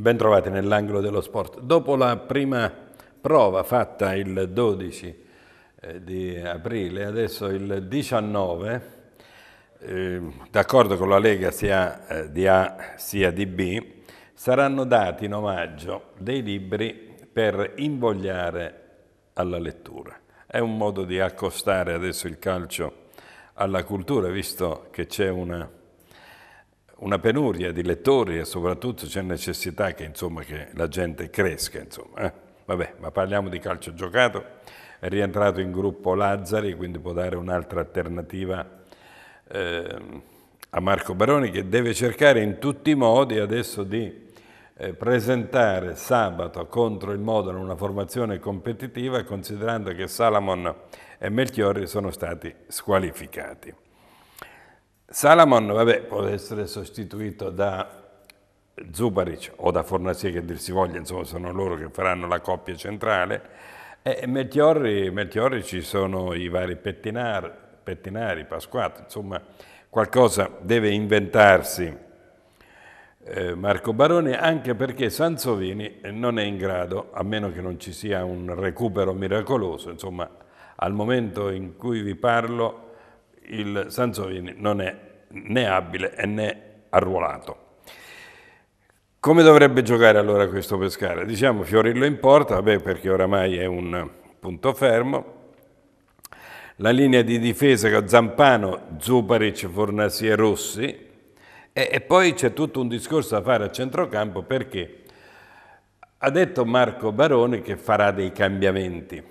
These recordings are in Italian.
Bentrovati nell'angolo dello sport. Dopo la prima prova fatta il 12 eh, di aprile, adesso il 19, eh, d'accordo con la Lega sia eh, di A sia di B, saranno dati in omaggio dei libri per invogliare alla lettura. È un modo di accostare adesso il calcio alla cultura, visto che c'è una una penuria di lettori e soprattutto c'è necessità che, insomma, che la gente cresca. Eh, vabbè, ma parliamo di calcio giocato, è rientrato in gruppo Lazzari, quindi può dare un'altra alternativa eh, a Marco Baroni che deve cercare in tutti i modi adesso di eh, presentare sabato contro il Modena una formazione competitiva considerando che Salamon e Melchiorri sono stati squalificati. Salamon, vabbè, può essere sostituito da Zubaric o da Fornasia che dir si voglia, insomma sono loro che faranno la coppia centrale. E Melchiorri, Melchiorri ci sono i vari pettinari, pettinari Pasquato, insomma qualcosa deve inventarsi eh, Marco Baroni anche perché Sansovini non è in grado, a meno che non ci sia un recupero miracoloso, insomma al momento in cui vi parlo il Sansovini non è né abile né arruolato. Come dovrebbe giocare allora questo Pescara? Diciamo Fiorillo in porta, vabbè perché oramai è un punto fermo. La linea di difesa con Zampano, Zuparic, Fornasi e Rossi. E, e poi c'è tutto un discorso da fare a centrocampo perché ha detto Marco Baroni che farà dei cambiamenti.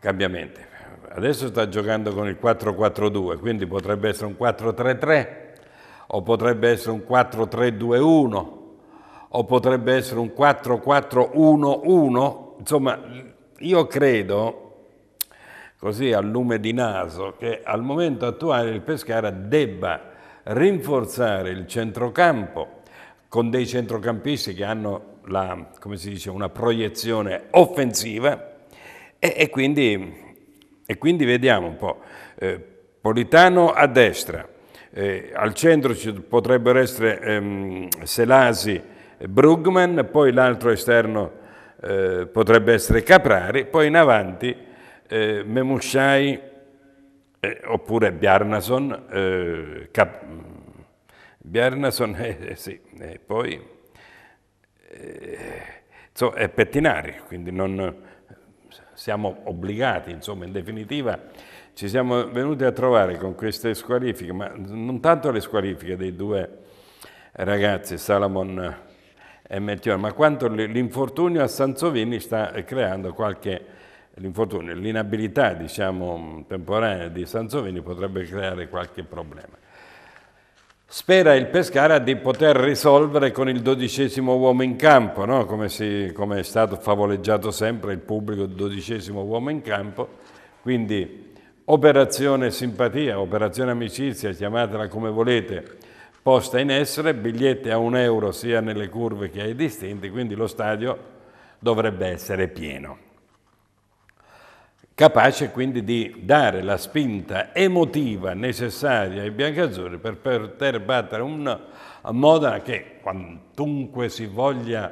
Cambiamenti adesso sta giocando con il 4-4-2, quindi potrebbe essere un 4-3-3 o potrebbe essere un 4-3-2-1 o potrebbe essere un 4-4-1-1, insomma io credo così al lume di naso che al momento attuale il Pescara debba rinforzare il centrocampo con dei centrocampisti che hanno la, come si dice, una proiezione offensiva e, e quindi e quindi vediamo un po', eh, Politano a destra, eh, al centro ci potrebbero essere ehm, Selasi, Brugman, poi l'altro esterno eh, potrebbe essere Caprari, poi in avanti eh, Memushai eh, oppure Bjarnason, eh, Cap mm, Bjarnason eh, sì, poi insomma, eh, è Pettinari, quindi non, siamo obbligati, insomma, in definitiva ci siamo venuti a trovare con queste squalifiche, ma non tanto le squalifiche dei due ragazzi, Salomon e Melchior, ma quanto l'infortunio a Sansovini sta creando qualche l'infortunio, l'inabilità diciamo, temporanea di Sansovini potrebbe creare qualche problema. Spera il Pescara di poter risolvere con il dodicesimo uomo in campo, no? come, si, come, è stato favoleggiato sempre il pubblico il dodicesimo uomo in campo, quindi operazione simpatia, operazione amicizia, chiamatela come volete, posta in essere, biglietti a un euro sia nelle curve che ai distinti, quindi lo stadio dovrebbe essere pieno capace quindi di dare la spinta emotiva necessaria ai biancazzurri per poter battere un Modena che quantunque si voglia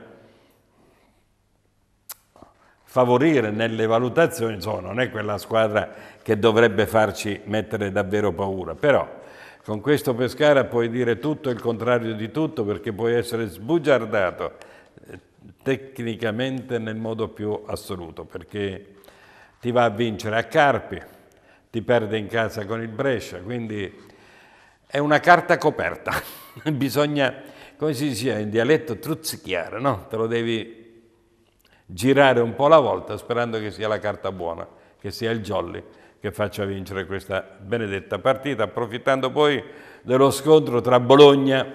favorire nelle valutazioni, insomma, non è quella squadra che dovrebbe farci mettere davvero paura, però con questo Pescara puoi dire tutto il contrario di tutto perché puoi essere sbugiardato eh, tecnicamente nel modo più assoluto, perché ti va a vincere a Carpi, ti perde in casa con il Brescia, quindi è una carta coperta, bisogna, come si dice in dialetto, truzzichiare, no? te lo devi girare un po' alla volta sperando che sia la carta buona, che sia il jolly che faccia vincere questa benedetta partita, approfittando poi dello scontro tra Bologna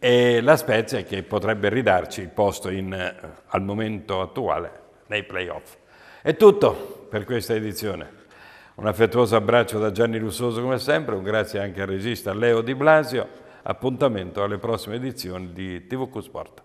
e la Spezia che potrebbe ridarci il posto in, eh, al momento attuale nei playoff. È tutto per questa edizione. Un affettuoso abbraccio da Gianni Lussoso come sempre, un grazie anche al regista Leo Di Blasio. Appuntamento alle prossime edizioni di TVQ Sport.